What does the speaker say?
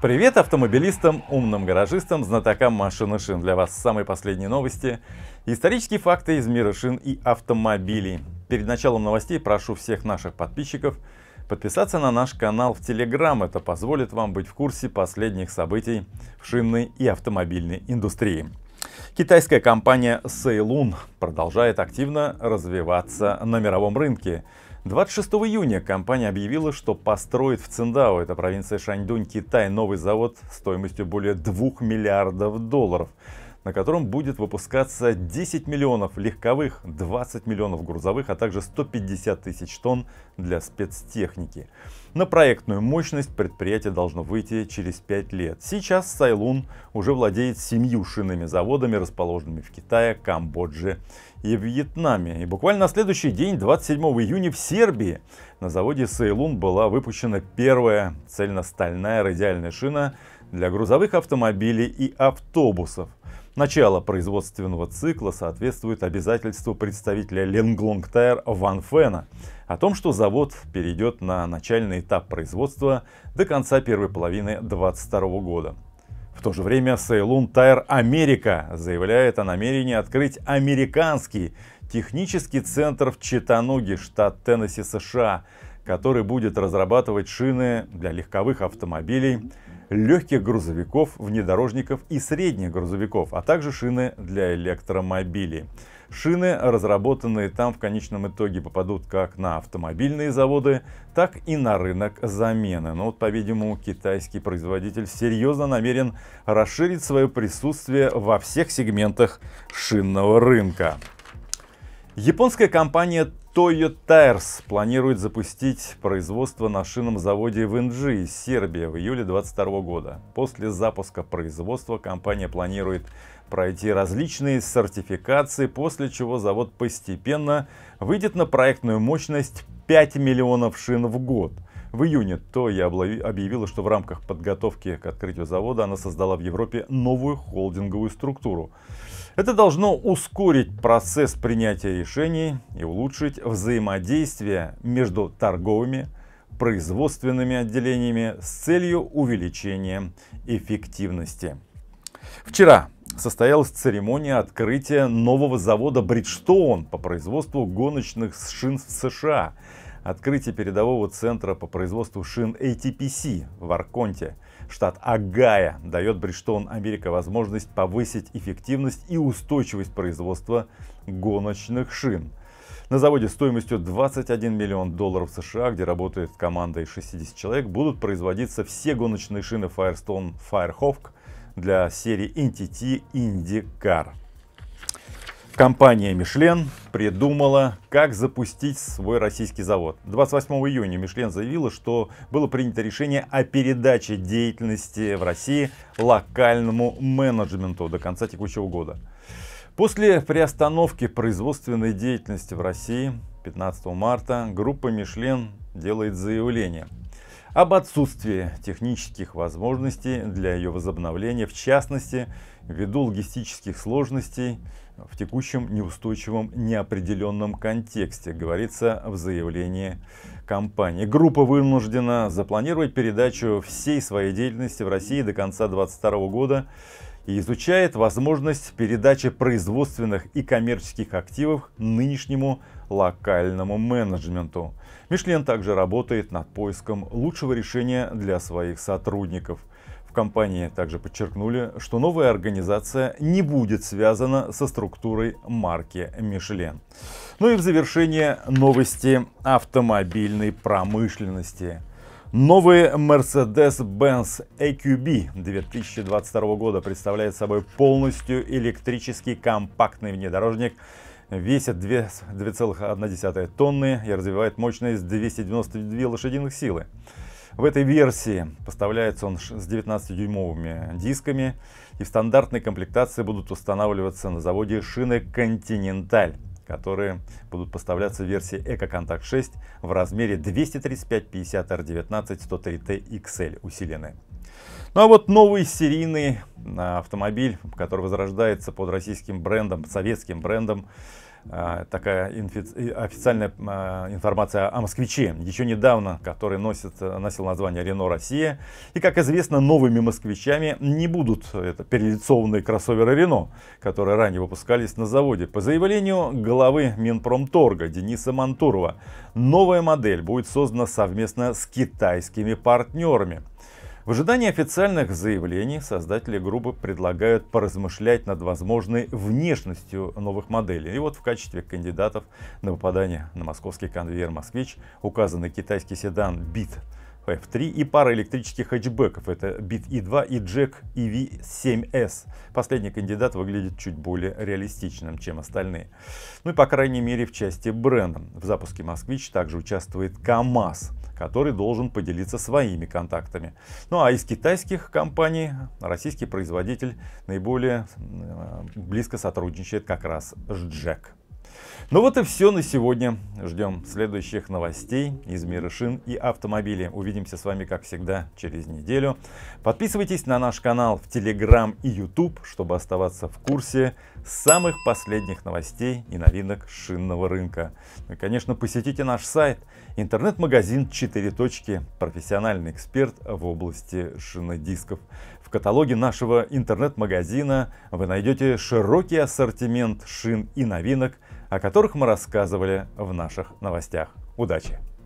Привет автомобилистам, умным гаражистам, знатокам машин и шин. Для вас самые последние новости, исторические факты из мира шин и автомобилей. Перед началом новостей прошу всех наших подписчиков подписаться на наш канал в Телеграм. Это позволит вам быть в курсе последних событий в шинной и автомобильной индустрии. Китайская компания Seilun продолжает активно развиваться на мировом рынке. 26 июня компания объявила, что построит в Циндао, это провинция Шаньдунь, Китай, новый завод стоимостью более 2 миллиардов долларов на котором будет выпускаться 10 миллионов легковых, 20 миллионов грузовых, а также 150 тысяч тонн для спецтехники. На проектную мощность предприятие должно выйти через 5 лет. Сейчас Сайлун уже владеет семью шинными заводами, расположенными в Китае, Камбодже и Вьетнаме. И буквально на следующий день, 27 июня, в Сербии на заводе Сайлун была выпущена первая цельностальная радиальная шина для грузовых автомобилей и автобусов. Начало производственного цикла соответствует обязательству представителя Ленглонгтайр Ван Фена о том, что завод перейдет на начальный этап производства до конца первой половины 2022 года. В то же время Сейлун Тайр Америка заявляет о намерении открыть американский технический центр в Читануге, штат Теннесси, США, который будет разрабатывать шины для легковых автомобилей легких грузовиков, внедорожников и средних грузовиков, а также шины для электромобилей. Шины, разработанные там, в конечном итоге попадут как на автомобильные заводы, так и на рынок замены. Но вот, по-видимому, китайский производитель серьезно намерен расширить свое присутствие во всех сегментах шинного рынка. Японская компания Toyo Tires планирует запустить производство на шинном заводе в Инджи, Сербия, в июле 2022 года. После запуска производства компания планирует пройти различные сертификации, после чего завод постепенно выйдет на проектную мощность 5 миллионов шин в год – в июне то я объявила, что в рамках подготовки к открытию завода она создала в Европе новую холдинговую структуру. Это должно ускорить процесс принятия решений и улучшить взаимодействие между торговыми, производственными отделениями с целью увеличения эффективности. Вчера состоялась церемония открытия нового завода Bridgestone по производству гоночных шин в США открытие передового центра по производству шин ATPC в Арконте, штат Агая, дает Бриджтон Америка возможность повысить эффективность и устойчивость производства гоночных шин. На заводе стоимостью 21 миллион долларов США, где работает команда из 60 человек, будут производиться все гоночные шины Firestone Firehawk для серии NTT IndyCar. Компания Michelin придумала, как запустить свой российский завод. 28 июня Мишлен заявила, что было принято решение о передаче деятельности в России локальному менеджменту до конца текущего года. После приостановки производственной деятельности в России 15 марта группа Мишлен делает заявление – об отсутствии технических возможностей для ее возобновления, в частности, ввиду логистических сложностей в текущем неустойчивом неопределенном контексте, говорится в заявлении компании. Группа вынуждена запланировать передачу всей своей деятельности в России до конца 2022 года и изучает возможность передачи производственных и коммерческих активов нынешнему локальному менеджменту. Мишлен также работает над поиском лучшего решения для своих сотрудников. В компании также подчеркнули, что новая организация не будет связана со структурой марки Мишлен. Ну и в завершение новости автомобильной промышленности. Новый Mercedes-Benz EQB 2022 года представляет собой полностью электрический компактный внедорожник весит 2,1 тонны и развивает мощность 292 лошадиных силы. В этой версии поставляется он с 19-дюймовыми дисками, и в стандартной комплектации будут устанавливаться на заводе шины «Континенталь», которые будут поставляться в версии EcoContact 6 в размере 235-50 R19 103T XL усиленные. Ну а вот новый серийный а, автомобиль, который возрождается под российским брендом, советским брендом, а, такая официальная а, информация о москвиче, еще недавно, который носит, носил название «Рено Россия». И, как известно, новыми москвичами не будут это, перелицованные кроссоверы «Рено», которые ранее выпускались на заводе. По заявлению главы Минпромторга Дениса Мантурова, новая модель будет создана совместно с китайскими партнерами. В ожидании официальных заявлений создатели группы предлагают поразмышлять над возможной внешностью новых моделей. И вот в качестве кандидатов на попадание на московский конвейер «Москвич» указаны китайский седан «Бит» F3 и пара электрических хэтчбеков. Это Bit E2 и Jack EV7S. Последний кандидат выглядит чуть более реалистичным, чем остальные. Ну и по крайней мере в части бренда. В запуске «Москвич» также участвует КАМАЗ который должен поделиться своими контактами. Ну а из китайских компаний российский производитель наиболее э, близко сотрудничает как раз с Джек. Ну вот и все на сегодня. Ждем следующих новостей из мира шин и автомобилей. Увидимся с вами, как всегда, через неделю. Подписывайтесь на наш канал в Telegram и YouTube, чтобы оставаться в курсе самых последних новостей и новинок шинного рынка. Ну и, конечно, посетите наш сайт интернет-магазин 4 точки «Профессиональный эксперт в области шинодисков». В каталоге нашего интернет-магазина вы найдете широкий ассортимент шин и новинок, о которых которых мы рассказывали в наших новостях. Удачи!